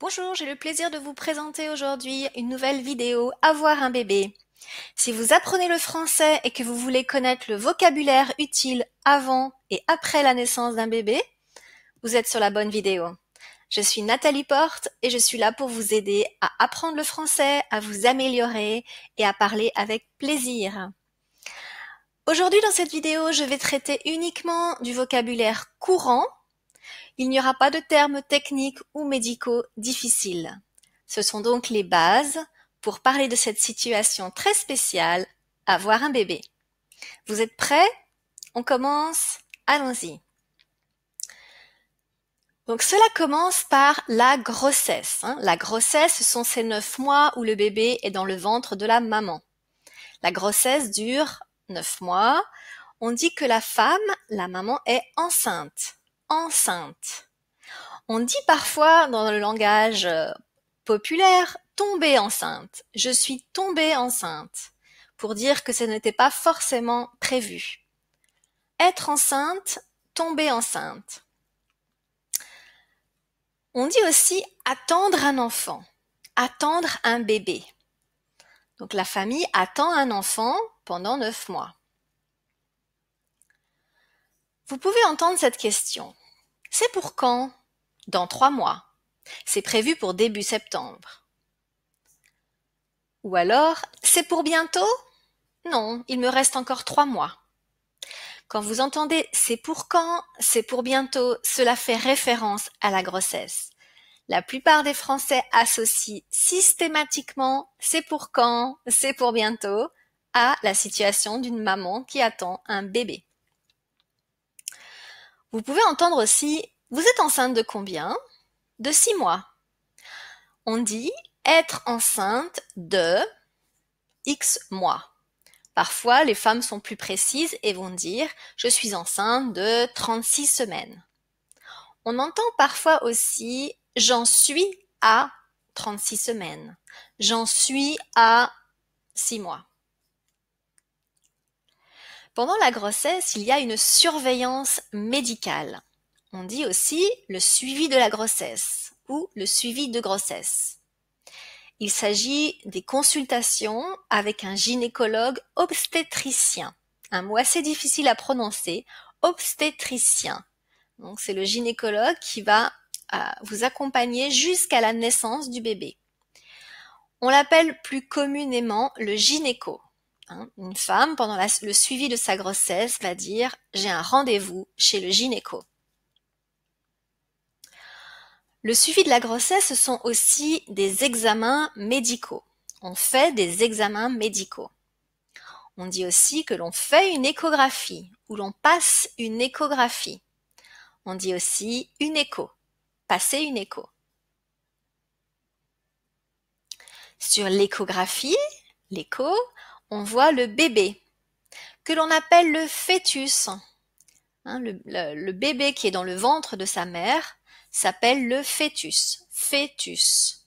Bonjour, j'ai le plaisir de vous présenter aujourd'hui une nouvelle vidéo Avoir un bébé. Si vous apprenez le français et que vous voulez connaître le vocabulaire utile avant et après la naissance d'un bébé, vous êtes sur la bonne vidéo. Je suis Nathalie Porte et je suis là pour vous aider à apprendre le français, à vous améliorer et à parler avec plaisir. Aujourd'hui dans cette vidéo, je vais traiter uniquement du vocabulaire courant il n'y aura pas de termes techniques ou médicaux difficiles. Ce sont donc les bases pour parler de cette situation très spéciale, avoir un bébé. Vous êtes prêts On commence Allons-y. Donc cela commence par la grossesse. Hein. La grossesse, ce sont ces neuf mois où le bébé est dans le ventre de la maman. La grossesse dure neuf mois. On dit que la femme, la maman, est enceinte enceinte. On dit parfois dans le langage euh, populaire tomber enceinte. Je suis tombée enceinte pour dire que ce n'était pas forcément prévu. Être enceinte, tomber enceinte. On dit aussi attendre un enfant, attendre un bébé. Donc la famille attend un enfant pendant neuf mois. Vous pouvez entendre cette question. C'est pour quand Dans trois mois. C'est prévu pour début septembre. Ou alors, c'est pour bientôt Non, il me reste encore trois mois. Quand vous entendez c'est pour quand, c'est pour bientôt, cela fait référence à la grossesse. La plupart des Français associent systématiquement c'est pour quand, c'est pour bientôt à la situation d'une maman qui attend un bébé. Vous pouvez entendre aussi Vous êtes enceinte de combien De 6 mois. On dit être enceinte de X mois. Parfois, les femmes sont plus précises et vont dire Je suis enceinte de 36 semaines. On entend parfois aussi J'en suis à 36 semaines. J'en suis à 6 mois. Pendant la grossesse, il y a une surveillance médicale. On dit aussi le suivi de la grossesse ou le suivi de grossesse. Il s'agit des consultations avec un gynécologue obstétricien. Un mot assez difficile à prononcer, obstétricien. Donc c'est le gynécologue qui va euh, vous accompagner jusqu'à la naissance du bébé. On l'appelle plus communément le gynéco. Hein, une femme, pendant le suivi de sa grossesse, va dire J'ai un rendez-vous chez le gynéco. Le suivi de la grossesse, ce sont aussi des examens médicaux. On fait des examens médicaux. On dit aussi que l'on fait une échographie ou l'on passe une échographie. On dit aussi une écho, passer une écho. Sur l'échographie, l'écho, on voit le bébé, que l'on appelle le fœtus. Hein, le, bébé qui est dans le ventre de sa mère s'appelle le fœtus. Fœtus.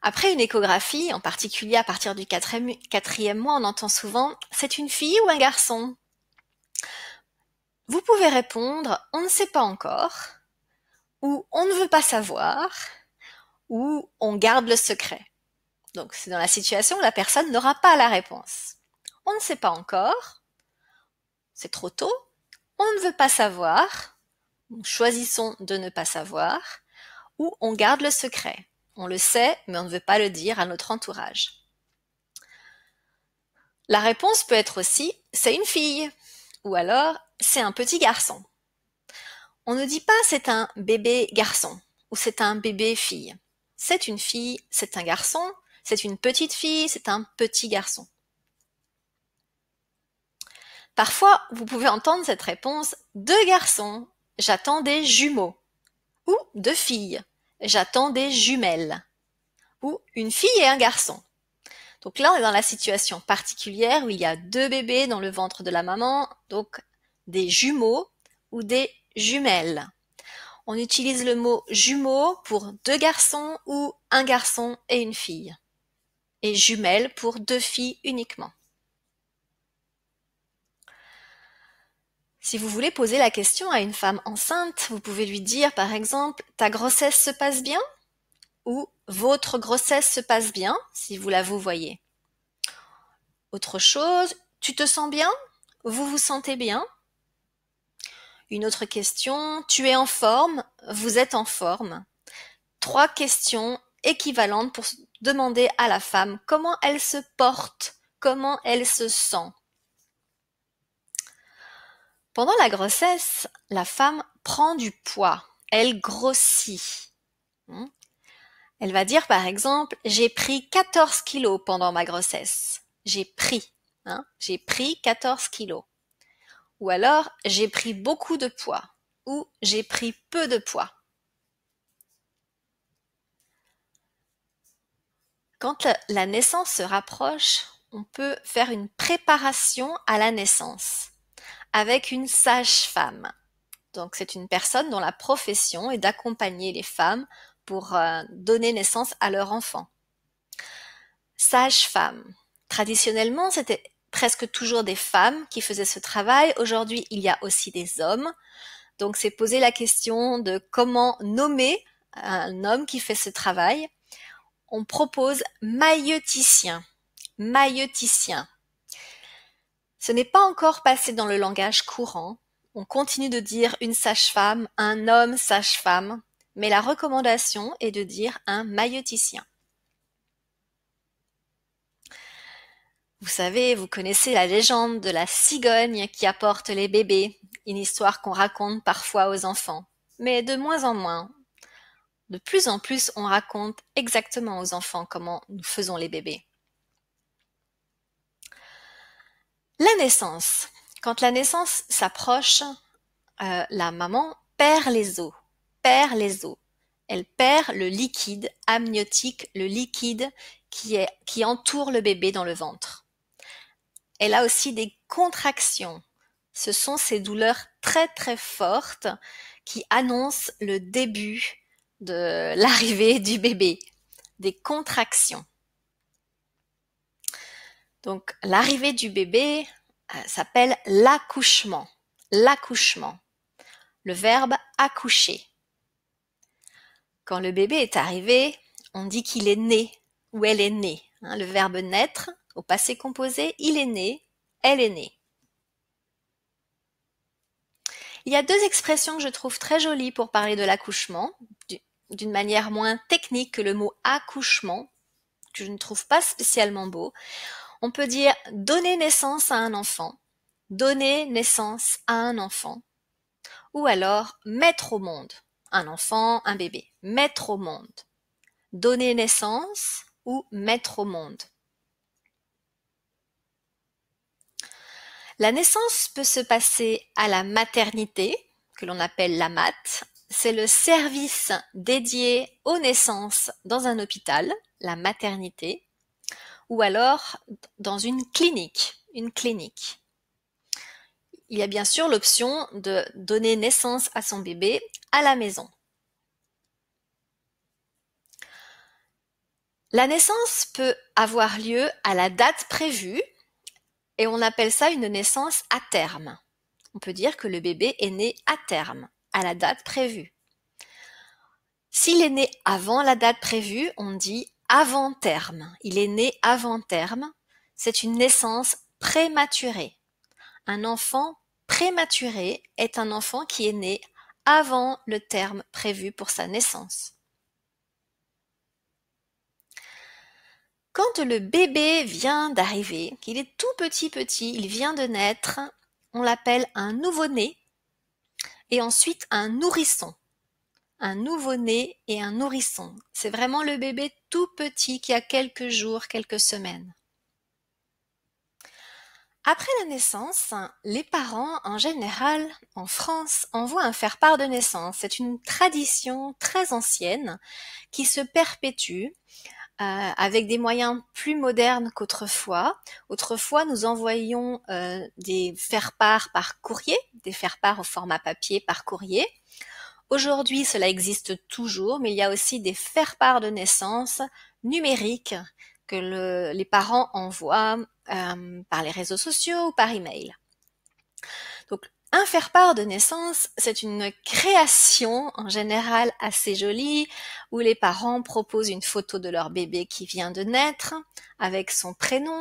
Après une échographie, en particulier à partir du quatrième mois, on entend souvent c'est une fille ou un garçon Vous pouvez répondre on ne sait pas encore, ou on ne veut pas savoir, ou on garde le secret. Donc c'est dans la situation où la personne n'aura pas la réponse. On ne sait pas encore, c'est trop tôt, on ne veut pas savoir, choisissons de ne pas savoir, ou on garde le secret. On le sait, mais on ne veut pas le dire à notre entourage. La réponse peut être aussi c'est une fille ou alors c'est un petit garçon. On ne dit pas c'est un bébé garçon ou c'est un bébé fille. C'est une fille, c'est un garçon, c'est une petite fille, c'est un petit garçon. Parfois, vous pouvez entendre cette réponse deux garçons, j'attends des jumeaux. Ou deux filles, j'attends des jumelles. Ou une fille et un garçon. Donc là, on est dans la situation particulière où il y a deux bébés dans le ventre de la maman, donc des jumeaux ou des jumelles. On utilise le mot jumeaux pour deux garçons ou un garçon et une fille et jumelles pour deux filles uniquement. Si vous voulez poser la question à une femme enceinte, vous pouvez lui dire par exemple ta grossesse se passe bien ou votre grossesse se passe bien si vous la vous voyez. Autre chose, tu te sens bien Vous vous sentez bien Une autre question, tu es en forme Vous êtes en forme Trois questions équivalentes pour, demander à la femme comment elle se porte, comment elle se sent. Pendant la grossesse, la femme prend du poids, elle grossit. Hmm. Elle va dire par exemple, j'ai pris 14 kilos pendant ma grossesse. J'ai pris, hein, j'ai pris 14 kilos. Ou alors, j'ai pris beaucoup de poids. Ou j'ai pris peu de poids. Quand euh, la naissance se rapproche, on peut faire une préparation à la naissance avec une sage-femme. Donc c'est une personne dont la profession est d'accompagner les femmes pour euh, donner naissance à leur enfant. Sage-femme. Traditionnellement, c'était presque toujours des femmes qui faisaient ce travail. Aujourd'hui, il y a aussi des hommes. Donc c'est poser la question de comment nommer un homme qui fait ce travail on propose mailloticien. Mailloticien. Ce n'est pas encore passé dans le langage courant. On continue de dire une sage-femme, un homme sage-femme, mais la recommandation est de dire un mailloticien. Vous savez, vous connaissez la légende de la cigogne qui apporte les bébés, une histoire qu'on raconte parfois aux enfants, mais de moins en moins, de plus en plus, on raconte exactement aux enfants comment nous faisons les bébés. La naissance. Quand la naissance s'approche, euh, la maman perd les os, perd les os. Elle perd le liquide amniotique, le liquide qui, est, qui entoure le bébé dans le ventre. Elle a aussi des contractions. Ce sont ces douleurs très très fortes qui annoncent le début de l'arrivée du bébé, des contractions. Donc l'arrivée du bébé euh, s'appelle l'accouchement. L'accouchement. Le verbe accoucher. Quand le bébé est arrivé, on dit qu'il est né ou elle est née. Hein. le verbe naître au passé composé, il est né, elle est née. Il y a deux expressions que je trouve très jolies pour parler de l'accouchement d'une manière moins technique que le mot accouchement, que je ne trouve pas spécialement beau. On peut dire donner naissance à un enfant, donner naissance à un enfant, ou alors mettre au monde un enfant, un bébé, mettre au monde, donner naissance ou mettre au monde. La naissance peut se passer à la maternité, que l'on appelle la mat, c'est le service dédié aux naissances dans un hôpital, la maternité, ou alors dans une clinique, une clinique. Il y a bien sûr l'option de donner naissance à son bébé à la maison. La naissance peut avoir lieu à la date prévue et on appelle ça une naissance à terme. On peut dire que le bébé est né à terme à la date prévue. S'il est né avant la date prévue, on dit avant terme. Il est né avant terme. C'est une naissance prématurée. Un enfant prématuré est un enfant qui est né avant le terme prévu pour sa naissance. Quand le bébé vient d'arriver, qu'il est tout petit petit, il vient de naître, on l'appelle un nouveau-né et ensuite un nourrisson. Un nouveau-né et un nourrisson. C'est vraiment le bébé tout petit qui a quelques jours, quelques semaines. Après la naissance, les parents, en général, en France, envoient un faire-part de naissance. C'est une tradition très ancienne qui se perpétue euh, avec des moyens plus modernes qu'autrefois. Autrefois, nous envoyions euh, des faire-part par courrier, des faire-part au format papier par courrier. Aujourd'hui, cela existe toujours, mais il y a aussi des faire-part de naissance numériques que les parents envoient euh, par les réseaux sociaux ou par email. Un faire-part de naissance, c'est une création en général assez jolie où les parents proposent une photo de leur bébé qui vient de naître avec son prénom,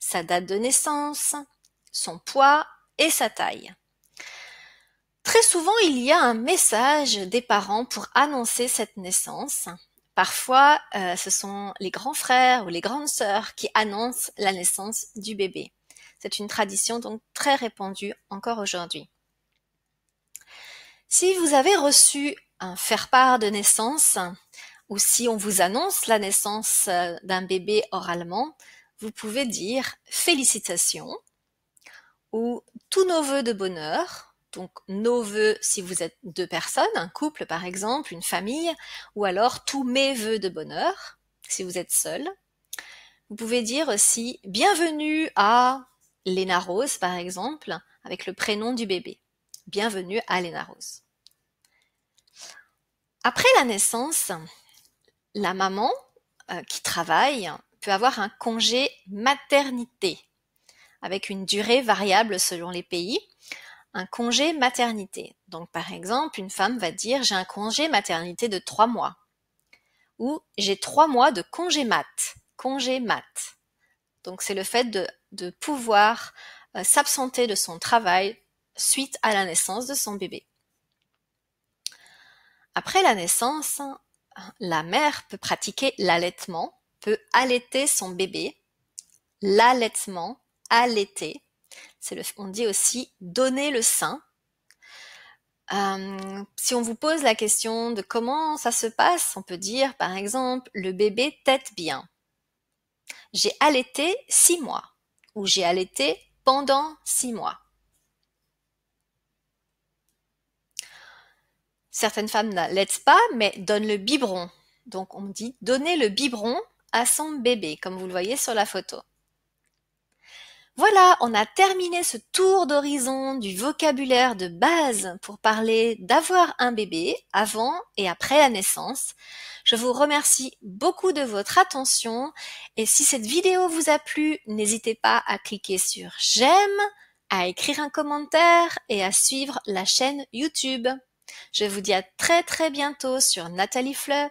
sa date de naissance, son poids et sa taille. Très souvent, il y a un message des parents pour annoncer cette naissance. Parfois, euh, ce sont les grands frères ou les grandes sœurs qui annoncent la naissance du bébé. C'est une tradition donc très répandue encore aujourd'hui. Si vous avez reçu un faire-part de naissance, ou si on vous annonce la naissance euh, d'un bébé oralement, vous pouvez dire félicitations ou tous nos voeux de bonheur, donc nos voeux si vous êtes deux personnes, un couple par exemple, une famille, ou alors tous mes voeux de bonheur si vous êtes seul. Vous pouvez dire aussi bienvenue à Léna Rose, par exemple, avec le prénom du bébé. Bienvenue à Léna Rose. Après la naissance, la maman euh, qui travaille peut avoir un congé maternité avec une durée variable selon les pays, un congé maternité. Donc par exemple, une femme va dire j'ai un congé maternité de trois mois ou j'ai trois mois de congé mat, congé mat. Donc c'est le fait de de pouvoir euh, s'absenter de son travail suite à la naissance de son bébé. Après la naissance, la mère peut pratiquer l'allaitement, peut allaiter son bébé. L'allaitement, allaiter, on dit aussi donner le sein. Euh, si on vous pose la question de comment ça se passe, on peut dire par exemple le bébé tête bien. J'ai allaité six mois où j'ai allaité pendant six mois. Certaines femmes n'allaitent pas, mais donnent le biberon. Donc on dit donner le biberon à son bébé, comme vous le voyez sur la photo. Voilà, on a terminé ce tour d'horizon du vocabulaire de base pour parler d'avoir un bébé avant et après la naissance. Je vous remercie beaucoup de votre attention et si cette vidéo vous a plu, n'hésitez pas à cliquer sur j'aime, à écrire un commentaire et à suivre la chaîne YouTube. Je vous dis à très très bientôt sur Nathalie Fleur.